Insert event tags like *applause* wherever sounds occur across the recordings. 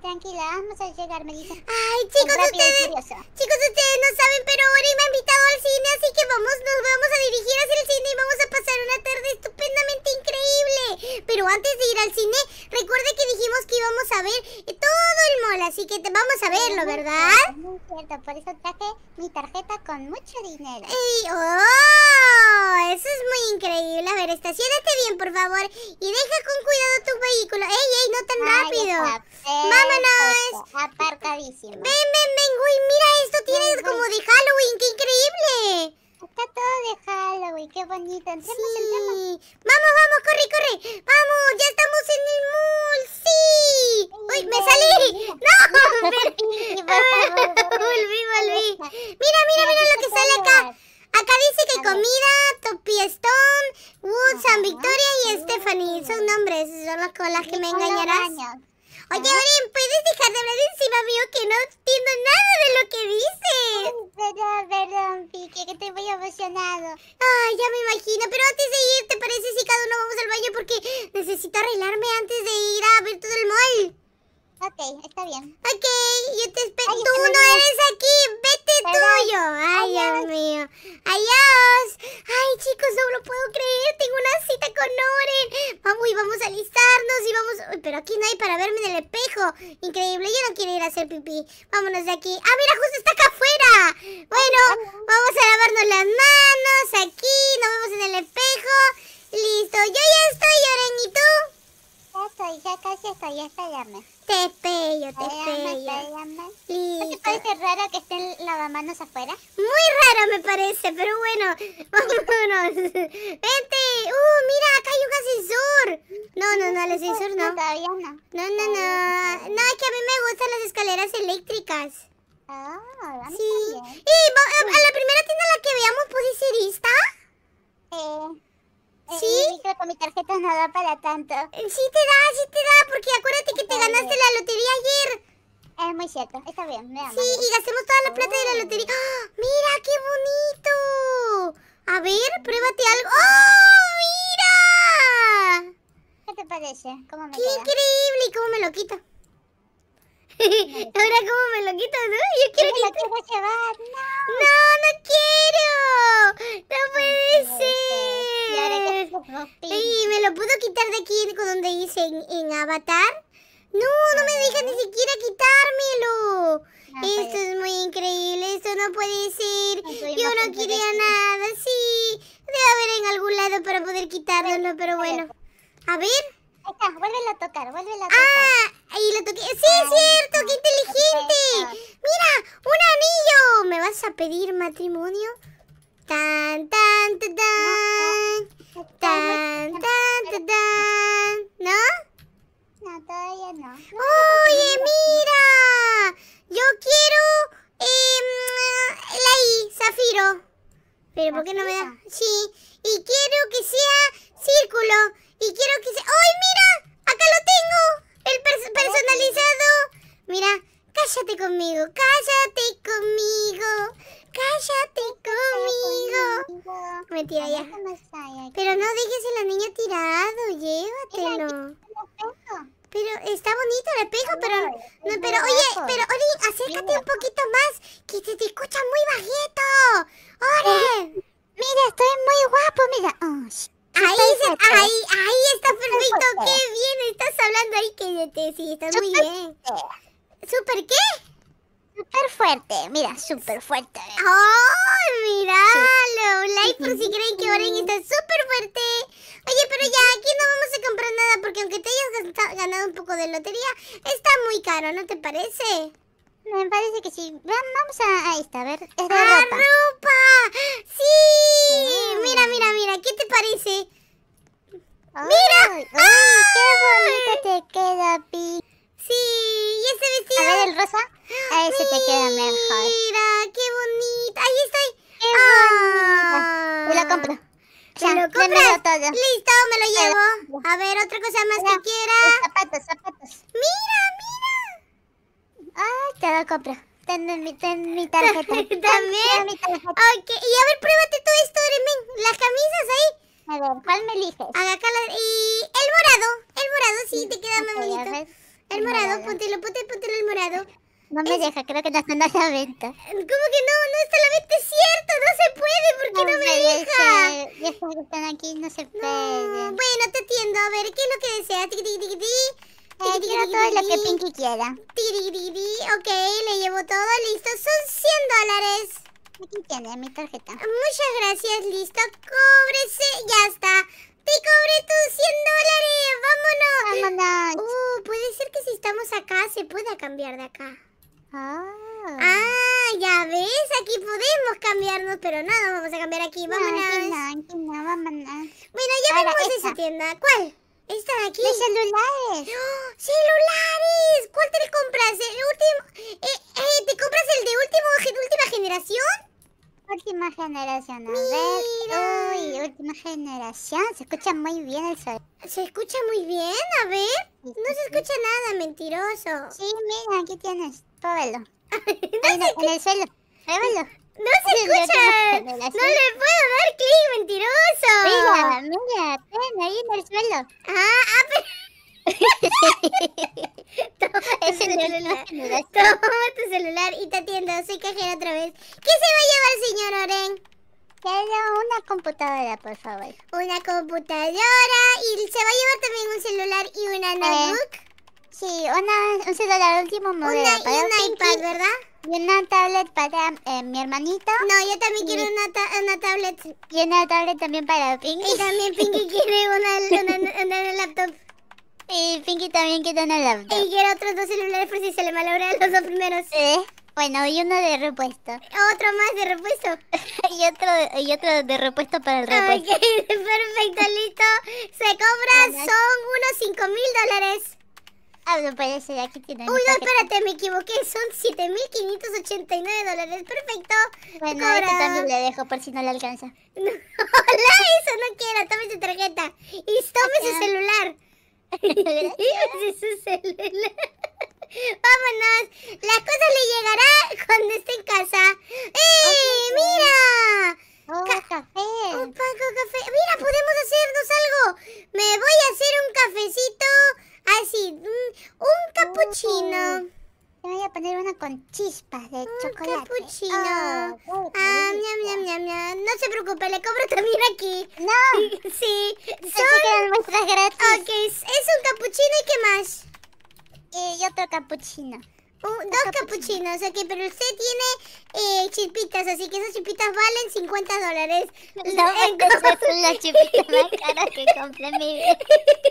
tranquila, vamos a llegar, Melissa Ay, chicos, ustedes, chicos, ustedes no saben, pero Ori me ha invitado al cine, así que vamos, nos vamos a dirigir hacia el cine y vamos a pasar una tarde estupendamente increíble. Pero antes de ir al cine, recuerde que dijimos que íbamos a ver todo el mall, así que vamos a verlo, ¿verdad? muy cierto, por eso traje mi tarjeta con mucho dinero. Ey, ¡Oh! Eso es muy increíble. A ver, estacionate bien, por favor, y deja con cuidado tu vehículo. ¡Ey, ey, no tan rápido! Está. ¡Vámonos! Aparcadísimo. Ven, ven, ven, güey. Mira, esto tienes como de Halloween. ¡Qué increíble! Está todo de Halloween. ¡Qué bonito! sí. vamos! ¡Corre, corre! ¡Vamos! ¡Ya estamos en el mall! ¡Sí! ¡Uy, me salí! *laughs* ¡No! *laughs* volví, volví. Mira, mira, mira lo que sale acá. Acá dice que comida, Topi Stone, Woods, San Victoria y mm. Stephanie. Son nombres, son las con las que me engañarás. Oye, Uri, puedes dejar de hablar encima mío que no entiendo nada de lo que dices. Perdón, perdón, Pique, que estoy muy emocionado. Ay, ya me imagino, pero antes de ir, ¿te parece si cada uno vamos al baño? Porque necesito arreglarme antes de ir a ver Ok, está bien. Ok, yo te espero. Tú no eres aquí, vete tuyo. Ay, Dios mío. Adiós. Ay, chicos, no lo puedo creer. Tengo una cita con Oren. Vamos y vamos a alistarnos y vamos... pero aquí no hay para verme en el espejo. Increíble, yo no quiero ir a hacer pipí. Vámonos de aquí. Ah, mira, justo está acá afuera. Bueno, vamos a lavarnos las manos aquí. Nos vemos en el espejo. Listo, yo ya estoy, Oren, ¿y tú? estoy, ya casi estoy, espérame. Te pello, te pello. ¿No te parece raro que estén manos afuera? Muy raro me parece, pero bueno, *laughs* vámonos. Vente, uh, mira, acá hay un ascensor. No, no, no, el ascensor no. Todavía no. No, no, no. No, es que a mí me gustan las escaleras eléctricas. Ah, sí. Y a, la primera tienda la que veamos, ¿puedes ir Eh... ¿Sí? creo que con mi tarjeta no da para tanto. Eh, sí te da, sí te da, porque acuérdate que te ganaste la lotería ayer. Es muy cierto, está bien, Sí, y gastemos toda la plata de la lotería. Oh. ¡Ah! ¡Mira, qué bonito! A ver, pruébate algo. ¡Oh, mira! ¿Qué te parece? ¿Cómo me ¡Qué increíble! cómo me lo quito? *laughs* Ahora, ¿cómo me lo quito? ¿no? Yo quiero que... ¡No! ¡No, no quiero! ¡No puede ser! ¿me lo puedo quitar de aquí con donde dice en, avatar? No, no me deja ni siquiera quitármelo. eso Esto es muy increíble. Esto no puede ser. Yo no quería nada. Sí, debe haber en algún lado para poder quitarlo pero bueno. A ver. está, vuélvelo a tocar, a tocar. Ah, ahí lo toqué. Sí, es cierto, qué inteligente. Mira, un anillo. ¿Me vas a pedir matrimonio? Tan, tan, tan, tan. Tan, tan, tan, ¿No? No, todavía no. ¡Oye, mira! Yo quiero... Eh, em, la zafiro. Pero ¿por qué no me da? Sí. Y quiero que sea círculo. Y quiero que sea... ¡Ay, mira! Acá lo tengo. El personalizado. Mira, cállate conmigo. Cállate conmigo. ¡Cállate conmigo! tira ya. Pero no dejes el la niña tirado, llévatelo. Pero está bonito el espejo, pero... pero oye, pero Ori, acércate un poquito más, que se te escucha muy bajito. oren, Mira, estoy muy guapo, mira. Ahí, está perfecto, qué bien estás hablando ahí, que te, sí, estás muy bien. ¿Súper qué? Súper fuerte, mira, súper fuerte. ¡Oh, miralo! un Like por si creen que Oren está súper fuerte. Oye, pero ya aquí no vamos a comprar nada porque aunque te hayas ganado un poco de lotería, está muy caro, ¿no te parece? Me parece que sí. Vamos a... esta, a ver. ropa! ¡Sí! Mira, mira, mira. ¿Qué te parece? ¡Mira! ¡Ay! ¡Qué bonito te queda, Pi! Sí, y ese vestido. A ver, el rosa. A ¡Ah! ese te queda mejor. Mira, qué bonito Ahí estoy. Qué oh. lo compro. ¿Te ya, lo compras? Todo. Listo, me lo llevo. A ver, otra cosa más que quiera. Zapatos, zapatos. Mira, mira. Ay, te lo compro. Ten mi, ten mi *laughs* tarjeta. También. Ten mi tarjeta. Ok, y a ver, pruébate todo esto, Remen. Las camisas ahí. A ver, ¿cuál me eliges? Acá Y el morado. El morado sí, te queda más bonito. El morado, póntelo, póntelo, póntelo el morado. No me deja, creo que no está a la venta. ¿Cómo que no? No está en la venta, es cierto, no se puede, ¿por qué no, me deja? Ya que están aquí, no se puede. Bueno, te atiendo, a ver, ¿qué es lo que deseas? Tiki, tiki, tiki, eh, quiero todo lo que Pinky quiera. Ok, le llevo todo, listo. Son 100 dólares. Aquí tiene mi tarjeta. Muchas gracias, listo. Cóbrese, ya está. Y cobré tus 100 dólares. Vámonos. Vámonos. Uh, oh, puede ser que si estamos acá se pueda cambiar de acá. Ah. Ah, ya ves, aquí podemos cambiarnos, pero no vamos a cambiar aquí. Vámonos. No, no, no, vámonos. Bueno, ya vemos esa tienda. ¿Cuál? Esta de aquí. De celulares. ¡Oh, ¡Celulares! ¿Cuál te compras? ¿El último? Eh, eh, ¿Te compras el de último, última generación? Última generación, a ver. Uy, última generación. Se escucha muy bien el sol. ¿Se escucha muy bien? A ver. No se escucha nada, mentiroso. Sí, mira, aquí tienes. todo. *laughs* en, el suelo. No se escucha. No le puedo dar clic, mentiroso. Mira, mira, ven ahí en el suelo. Ah, ah pero... Toma tu celular. celular y te atiendo. Soy cajera otra vez. ¿Qué se va a llevar, señor Oren? Quiero una computadora, por favor. Una computadora y se va a llevar también un celular y una eh, notebook. sí, una, un celular último modelo. y iPad, ¿verdad? Y una tablet para eh, mi hermanito. No, yo también quiero una, una, tablet. Y una tablet también para Pinky. Y también Pinky *laughs* quiere una laptop. Y Pinky también en una Y quiero otros dos celulares por si se le malogran los dos primeros. ¿Eh? Bueno, y uno de repuesto. ¿Otro más de repuesto? *laughs* y, otro, y otro de repuesto para el repuesto. Ok, *laughs* perfecto, listo. Se cobra, son unos 5 mil dólares. Ah, no puede ser, aquí tiene. Uy, no, espérate, me equivoqué. Son 7.589 dólares. Perfecto. Bueno, Cobra. este también le dejo por si no le alcanza. hola, *laughs* eso no quiero. Tome su tarjeta. Y tome su celular. *laughs* Vámonos. Las cosas le llegará cuando esté en casa. ¡Eh! ¡Mira! Oh, café. Un oh, café. Mira, podemos hacernos algo. Me voy a hacer un cafecito así. Un, oh. cappuccino me voy a poner una con chispas de ah, chocolate. Capuchino. Oh, ah, mia mia mia. No se preocupe, le cobro también aquí. No. *laughs* sí. Son... muestras gratis. Ok, es un capuchino y qué más. y otro capuchino dos capuchinos, ok, pero usted tiene eh, chispitas, así que esas chispitas valen 50 dólares. No, *laughs* esas son las chispitas más caras que *laughs* compré en mi vida. *laughs*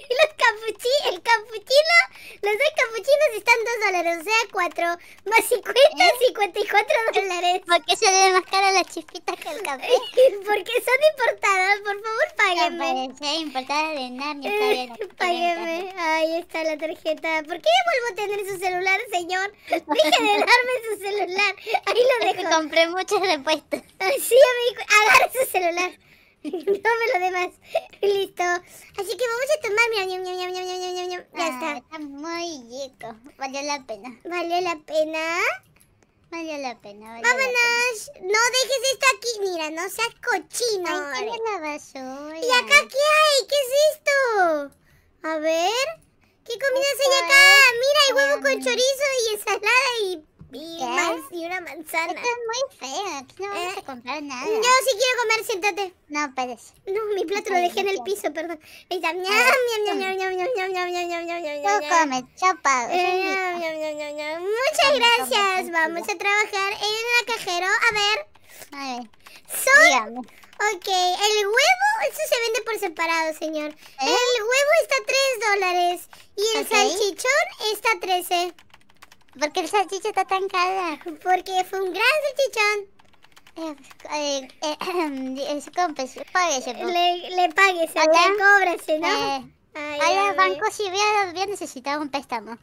Los capuchi, el capuchino, los dos capuchinos están 2 dólares, o sea, 4 más 50, 54 ¿Eh? dólares. ¿Por qué salen más caras las chipitas que el café? Porque son importadas, por favor, páguenme. No, importadas de Narnia, está bien. Páguenme, ahí está la tarjeta. ¿Por qué vuelvo a tener su celular, señor? Deje de darme su celular. Ahí lo dejo. compré muchas repuestos ah, Sí, amigo, agarra su celular. *laughs* No me lo demás. Listo. Así que vamos a tomar. Mira, Ya ah, está. Está muy rico. Valió la pena. Valió la pena. Valió la pena. Vámonos. No dejes esto aquí. Mira, no seas cochino. Ay, la basura. ¿Y acá qué hay? ¿Qué es esto? A ver. ¿Qué comidas hay pues, acá? Mira, hay huevo con em, chorizo y ensalada y, y, y una manzana. Esto es muy feo, aquí no vamos a eh, comprar nada. Yo sí quiero comer, siéntate. No, puedes. No, mi plato lo dejé en el piso, perdón. Ahí está. comes, chapa. Muchas gracias, vamos a trabajar en la cajero. A ver. A ver. Son... Ok, el huevo, eso se vende por separado, señor. ¿Eh? El huevo está a 3 dólares y el salchichón está a 13. ¿Por qué el salchichón está tan caro? Porque fue un gran salchichón. Eh, eh, eh le, le pagues, le cobras, ¿no? Hola, banco, si voy a, un préstamo.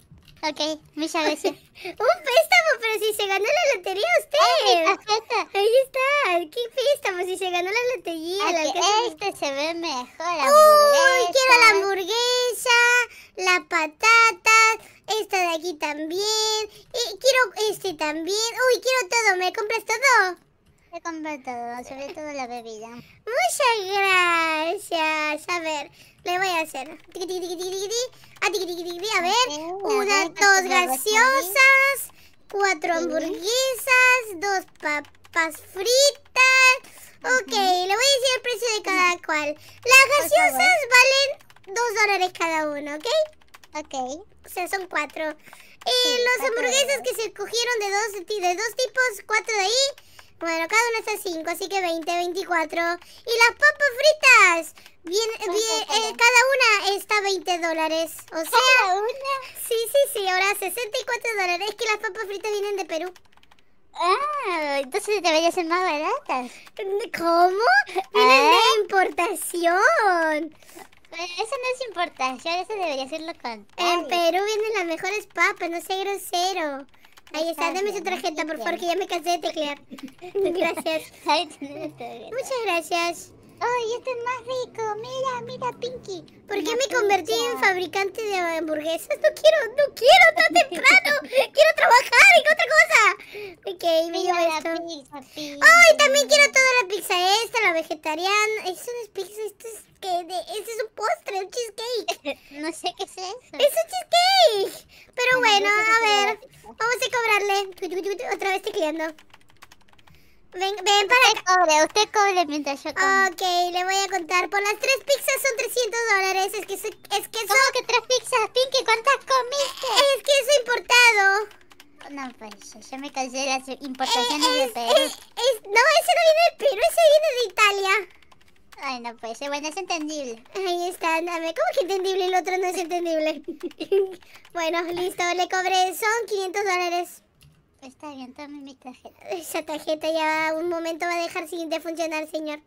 Ok, muchas gracias. *laughs* un préstamo, pero si se ganó la lotería usted. Ahí está. ¿Qué préstamo? Si se ganó la lotería. La que este se ve mejor. Uy, quiero la hamburguesa, la patatas, esta de aquí también. Y quiero este también. Uy, quiero todo. ¿Me compras todo? He todo, sobre todo la bebida. Muchas gracias. A ver, le voy a hacer. A ver, una, dos gaseosas, cuatro hamburguesas, dos papas fritas. Ok, le voy a decir el precio de cada cual. Las gaseosas valen dos dólares cada uno, ¿ok? Ok. O sea, son cuatro. Y los hamburguesas que se cogieron de dos, de dos tipos, cuatro de ahí. Bueno, cada uno está 5, así que 20, 24. Y las papas fritas, eh, cada una está 20 dólares. O sea, ¿Cada una? Sí, sí, sí, ahora 64 dólares. Es que las papas fritas vienen de Perú. Ah, entonces deberían ser más baratas. ¿Cómo? Vienen de ¿Eh? importación. Eso no es importación, eso debería ser lo contrario. En Perú vienen las mejores papas, no sé grosero. Ahí está, dame su tarjeta, por favor, que ya me cansé de teclear. *laughs* Gracias. *laughs* Muchas gracias. ¡Ay, esto es más rico! Mira, mira, Pinky. ¿Por qué me convertí en fabricante de hamburguesas? No quiero, no quiero tan *laughs* temprano. quiero trabajar en otra cosa. Ok, me llevo esto. ¡Ay, también quiero toda la pizza esta, la vegetariana! Eso es pizza, es que de, es un postre, un cheesecake. *laughs* no sé qué es eso. Es un cheesecake. Pero bueno, a ver. Vamos a cobrarle. Otra vez tecleando. Ven, ven para usted acá. cobre, usted cobre mientras yo como. Ok, le voy a contar. Por las tres pizzas son 300 dólares. Es que, es que son... ¿Cómo que tres pizzas, Pinky? ¿Cuántas comiste? Es que es importado. No, pues yo, me cansé de las eh, importaciones de Perú. Es, no, ese no viene de Perú, ese viene de Italia. Ay, no, pues bueno, es entendible. Ahí está, dame. ¿cómo que entendible? El otro no es entendible. *laughs* bueno, listo, le cobré, son 500 dólares está bien, tome mi tarjeta. *laughs* Esa tarjeta ya un momento va a dejar sin de funcionar, señor.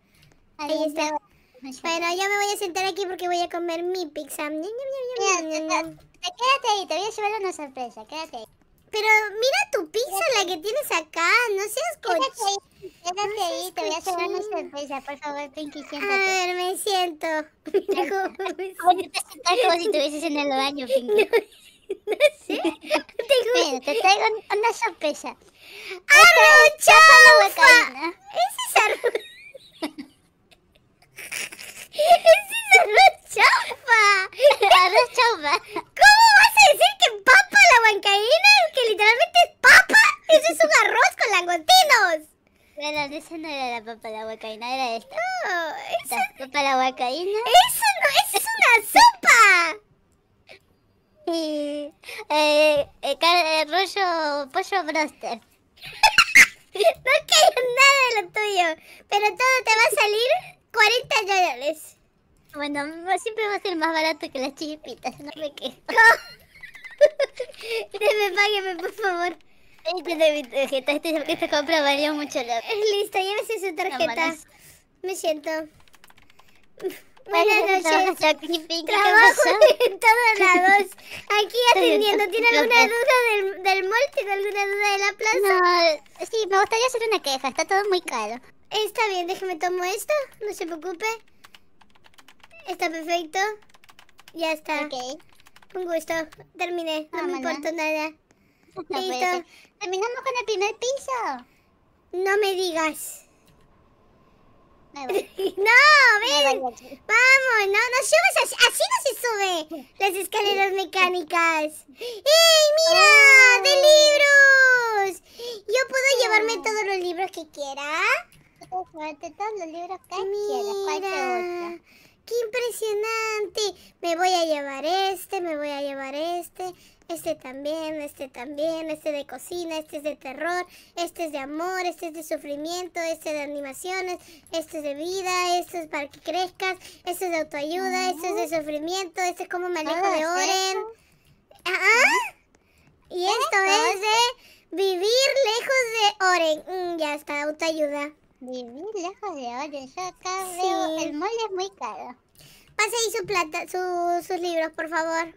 Ahí, está. Bueno, yo me voy a sentar aquí porque voy a comer mi pizza. quédate ahí, te voy a llevar una sorpresa, quédate ahí. Pero mira tu pizza, la que tienes acá, no seas cochino. Quédate, ahí, te voy a llevar una sorpresa, por favor, Pinky, siéntate. A ver, me siento. *laughs* *laughs* te como si estuvieses en el baño, Pinky. no sé te traigo una sorpresa. Arroz ¡Ah, ¡Ese es arroz ¡Ese es arroz chaufa! *laughs* ¡Arroz ¿Cómo vas a decir que papa la huancaína? Que literalmente es papa. Eso es un arroz con langostinos. Bueno, esa no era la papa la huancaína, era esta. esa... papa la huancaína. ¡Eso no! ¡Eso es una sopa! y *laughs* eh, eh, eh, rollo pollo broster. *laughs* no quiero nada de lo tuyo, pero todo te va a salir 40 dólares. Bueno, siempre va a ser más barato que las chispitas, no *laughs* me quejo. me págueme, por favor. Esta es mi tarjeta, esta, compra valió mucho. La... Listo, llévese su tarjeta. Me siento. Buenas noches. Trabajo en todos Aquí *laughs* atendiendo. ¿Tiene alguna duda del, del mall? ¿Tiene alguna duda de la plaza? sí, me gustaría hacer una queja. Está todo muy caro. Está bien, déjeme tomo esto. No se preocupe. Está perfecto. Ya está. Ok. Un gusto. Terminé. No me importa nada. Terminamos con el primer piso. No me digas. *laughs* No, ven. Vamos, no, no subes así. Así no se sube las escaleras mecánicas. ¡Ey, mira! Ah. ¡De libros! ¿Yo puedo llevarme ah. todos los libros que quiera? todos los libros que gusta? qué impresionante. Me voy a llevar este, me voy a llevar este, este también, este también, este de cocina, este es de terror, este es de amor, este es de sufrimiento, este de animaciones, este es de vida, este es para que crezcas, este es de autoayuda, este es de sufrimiento, este es como me alejo de Oren. ¿Ah? Y esto es de vivir lejos de Oren. Mm, ya está, autoayuda. Vivir lejos de Oren yo acá sí. el molde es muy caro. Pase ahí su plata, sus libros, por favor.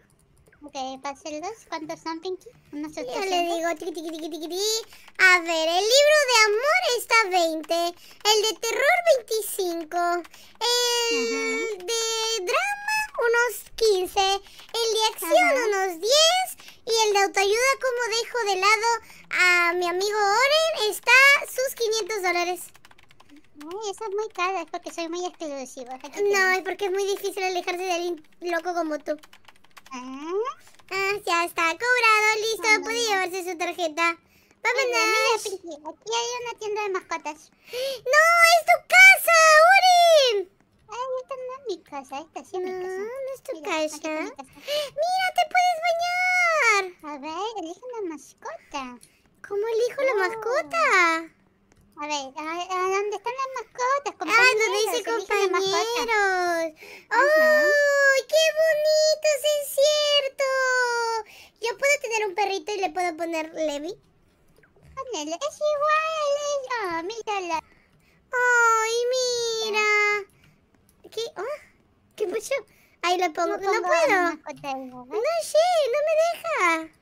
Ok, pase los, ¿cuántos son, Pinky? Unos 800. Yo le digo, tiqui, A ver, el libro de amor está 20, el de terror 25, el de drama unos 15, el de acción unos 10 y el de autoayuda, como dejo de lado a mi amigo Oren, está sus 500 dólares eso es muy caro, es porque soy muy exclusiva. No, es porque es muy difícil alejarse de alguien loco como tú. ¿Ah? ah ya está cobrado, listo, puede llevarse su tarjeta. Va a vender. Mira, aquí hay una tienda de mascotas. ¡No! ¡Es tu casa, Uri! Ay, esta no es mi casa, esta sí es mi casa. No, es tu casa. ¡Mira, te puedes bañar! A ver, elige una mascota. ¿Cómo elijo la oh. mascota? A ver, ¿a, dónde están las mascotas? Compañeros, ah, donde dice compañeros. ¡Oh, qué bonito, es cierto! Yo puedo tener un perrito y le puedo poner Levi. es igual. Es... Oh, mírala. ¡Ay, mira! ¿Qué? ¡Ah! ¿Qué pasó? Ahí lo pongo. No, puedo. no sé, no me deja.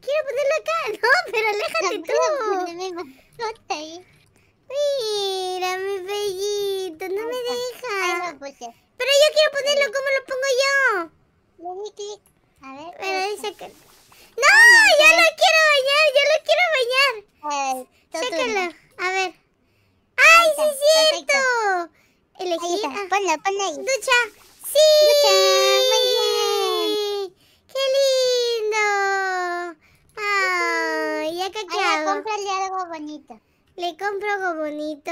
Quiero ponerlo acá. *laughs* No, pero aléjate *laughs* no, tú. Mira, mi bellito, no me deja. Pues Pero yo quiero ponerlo, ¿cómo lo pongo yo? Le A ver. Pero ¡No! ¡Ya lo quiero bañar! ¡Ya lo quiero bañar! A ver, Sácalo. A ver. ¡Ay, sí es cierto! Elegí. Ah, ponlo, ponlo ahí. Ducha. ¡Sí! le algo bonito. Le compro algo bonito.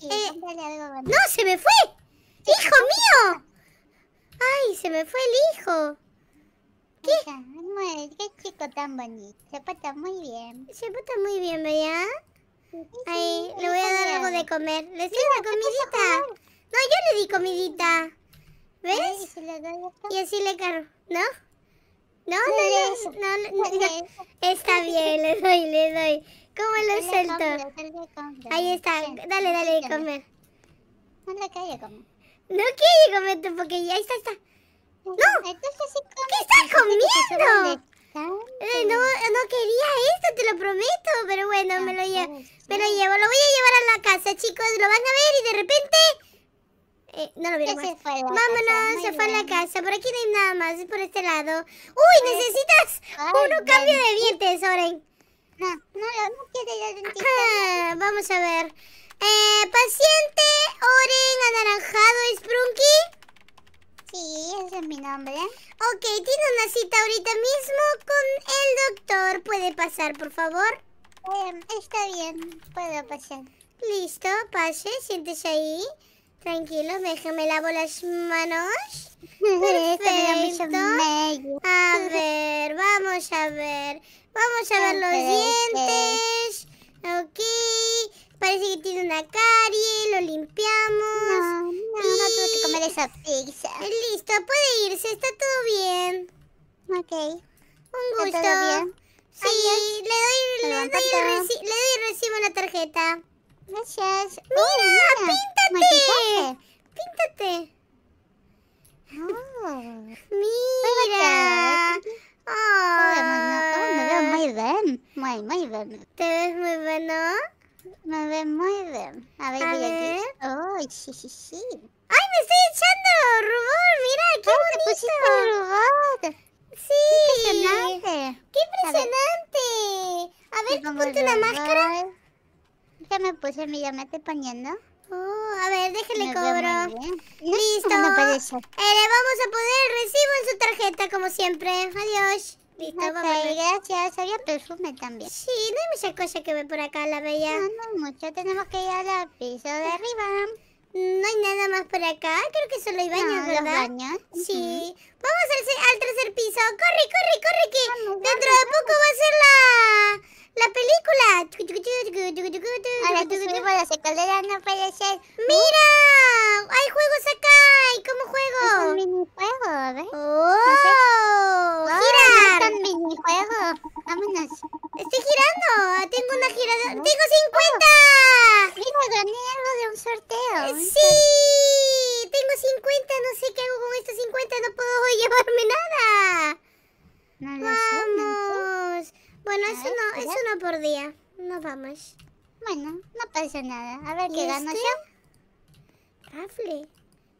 Eh, ¡No, se me fue! ¡Hijo mío! ¡Ay, se me fue el hijo! ¿Qué? qué chico tan bonito. Se porta muy bien. Se porta muy bien, ¿verdad? Ay, le voy a dar algo de comer. ¿Le siento la comidita? No, yo le di comidita. ¿Ves? y así le cargo, ¿no? No, no, no, no, Está bien, le doy, le doy. ¿Cómo lo suelto? Ahí está, dale, dale, comer. No le quiere comer. No quiere comer tu porque ya está, está. Pues, ¡No! ¿Qué estás comiendo? Eh, no, no quería esto, te lo prometo. Pero bueno, me lo, llevo, pues, me lo llevo. Lo voy a llevar a la casa, chicos. Lo van a ver y de repente... Eh, no lo vieron Vámonos, se fue a la casa. Por aquí no hay nada más, es por este lado. ¡Uy! Necesitas uno cambio de dientes, Oren. No, no, no quiero ah, Vamos a ver. Eh, paciente Oren Anaranjado Sprunky. Sí, ese es mi nombre. Ok, tiene una cita ahorita mismo con el doctor. ¿Puede pasar, por favor? Em, está bien, puedo pasar. Listo, pase, siéntese ahí. Tranquilo, déjame lavo las manos. *laughs* Perfecto. A ver, vamos a ver. Vamos a ver los dientes. Ok. Parece que tiene una carie. Lo limpiamos. No, no, y... que comer esa pizza. Eh, listo, puede irse. Está todo bien. Ok. Un gusto. Está bien. Sí, le doy, le doy, le doy recibo la tarjeta. Gracias. ¡Mira, píntate! ¡Píntate! Ah. ¡Mira! me, veo muy bien. Muy, muy bien. ¿Te ves muy bueno Me veo muy bien. A ver, A aquí. oh, sí, sí, sí! ¡Ay, me estoy echando rubor! ¡Mira, qué ah, bonito! Te rubor! ¡Sí! ¡Qué impresionante! ¡Qué impresionante! A ver, A ponte una máscara me puse mi llamate pañando Uh, a ver, déjale cobro. Listo. No puede eh, vamos a poder recibo en su tarjeta, como siempre. Adiós. Listo, okay, gracias. Había perfume también. Sí, no hay muchas cosas que ve por acá, la bella. No, no mucho. Tenemos que ir al piso de arriba. No hay nada más por acá. Creo que solo hay baños, ¿verdad? Los baños. Sí. Vamos al, tercer piso. Corre, corre, corre, que dentro de poco va a ser la... La película. Ahora que no puede ser. Mira, Bueno, no pasa nada. A ver qué gano este? yo. Rafle.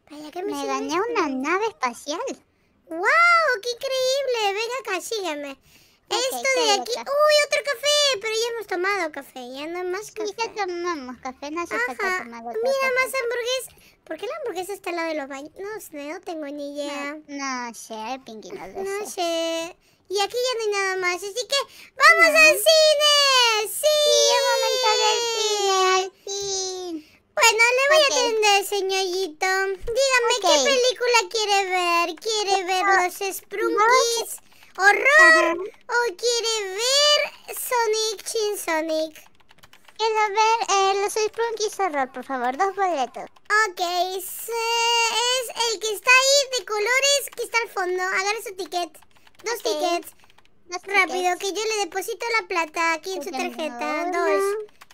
¿Para me, me gané una nave espacial. ¡Wow! ¡Qué increíble! Venga acá, sígueme. esto de aquí... ¡Uy, otro café! Pero ya hemos tomado café, ya no hay más café. ya tomamos café, no Mira, más hamburguesa. ¿Por qué la hamburguesa está al lado de los baños? No sé, no tengo ni idea. No, sé, hay no no sé. Y aquí ya no hay nada más, así que ¡vamos al cine! ¡Sí! un momento del cine, al fin. Bueno, le voy a atender, señorito. Dígame qué película quiere ver. ¿Quiere ver ah, los Sprunkies ¿Horror? ¿O quiere ver Sonic Chin Sonic? Quiero ver eh, los Sprunkies Horror, por favor, dos boletos. Ok, es, es el que está ahí de colores que está al fondo. Agarra su ticket. Dos tickets. Rápido, que yo le deposito la plata aquí en su tarjeta. Dos.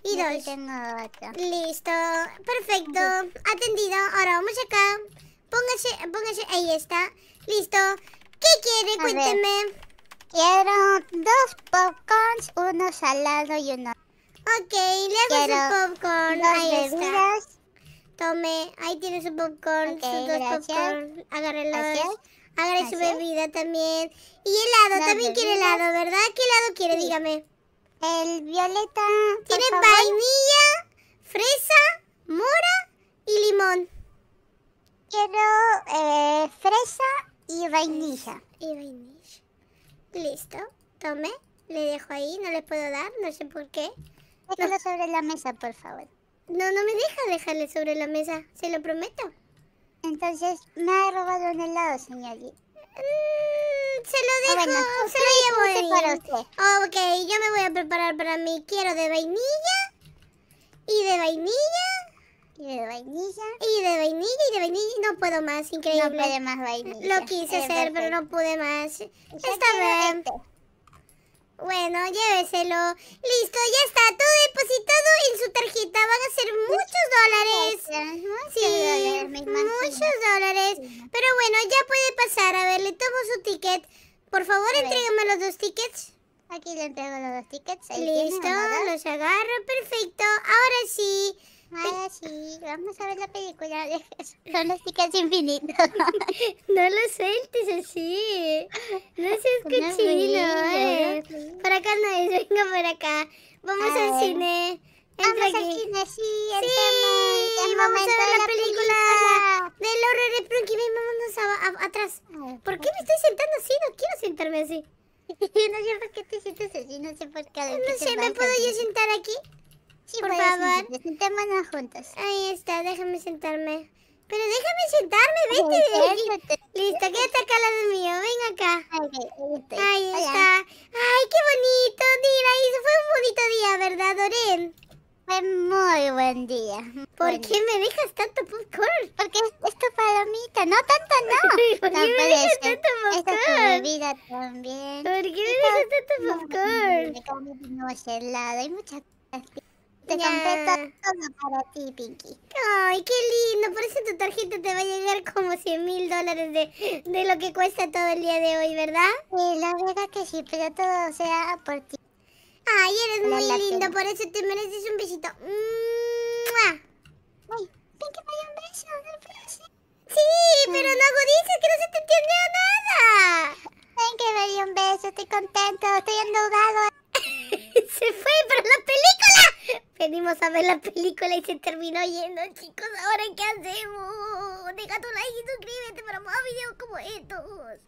Y dos. Listo. Perfecto. Atendido. Ahora vamos acá. Póngase, póngase. Ahí está. Listo. ¿Qué quiere? Cuénteme. Quiero dos popcorns, uno salado y uno. Ok, le hago Quiero su popcorn. ahí está. Tome, ahí tiene su popcorn, sus dos gracias. popcorn. Agarré su bebida también. Y helado, también quiere helado, ¿verdad? ¿Qué helado quiere? Dígame. El violeta. Tiene vainilla, fresa, mora y limón. Quiero eh, fresa y vainilla. Y vainilla. Listo. Tome. Le dejo ahí. No le puedo dar. No sé por qué. Déjalo sobre la mesa, por favor. No, no me deja dejarle sobre la mesa. Se lo prometo. Entonces, me ha robado un helado, señor. Mm, se lo ah, dejo, se lo llevo para usted. Ok, yo me voy a preparar para mí. Quiero de vainilla, y de vainilla, y de vainilla. Y de vainilla y de vainilla. No puedo más, increíble. No puede más vainilla. Lo quise hacer, pero no pude más. Está bien. Este. Bueno, lléveselo. Listo, ya está todo depositado en su tarjeta. Van a ser muchos dólares. Muchos sí, muchos dólares. Pero bueno, ya puede pasar. A ver, le tomo su ticket. Por favor, entrégame los dos tickets. Aquí le entrego los dos tickets. Listo, los agarro. Perfecto. Ahora sí. Ahora sí, vamos a ver la película de Son las chicas infinitas *laughs* no lo sueltes así. No seas cochino. Eh. Por acá no es, venga por acá. Vamos al cine. vamos al cine, sí, entremos. Sí, vamos a ver la, película, del horror de eh, Prunky. Ven, vámonos atrás. ¿Por qué me estoy sentando así? No quiero sentarme así. *laughs* no sé por qué te sientes así, no sé por qué. No sé, ¿me puedo yo sentar aquí? por favor. Sentémonos juntos. Ahí está, déjame sentarme. Pero déjame sentarme, vete. Ay, Listo, quédate acá al lado mío, ven acá. ahí está. Ay, qué bonito, Dira. Fue un bonito día, ¿verdad, Doreen? Fue muy buen día. ¿Por qué me dejas tanto popcorn? Porque es, es tu palomita. No, tanto no. ¿Por no, qué me dejas tanto popcorn? Esta bebida también. ¿Por qué me dejas tanto popcorn? Me comí helado, hay muchas te compré todo, para ti, Pinky. Ay, qué lindo. Por eso tu tarjeta te va a llegar como 100 mil dólares de, lo que cuesta todo el día de hoy, ¿verdad? Sí, la verdad que sí, pero todo sea por ti. Ay, eres muy lindo. Por eso te mereces un besito. ¡Mua! Ay, Pinky me dio un beso. ¿no? Sí, pero no agudices, que no se te entiende nada. Ven que me dio un beso, estoy contento, estoy endeudado. *laughs* se fue, para la película. Venimos a ver la película y se terminó yendo, chicos. Ahora, ¿qué hacemos? Deja tu like y suscríbete para más videos como estos.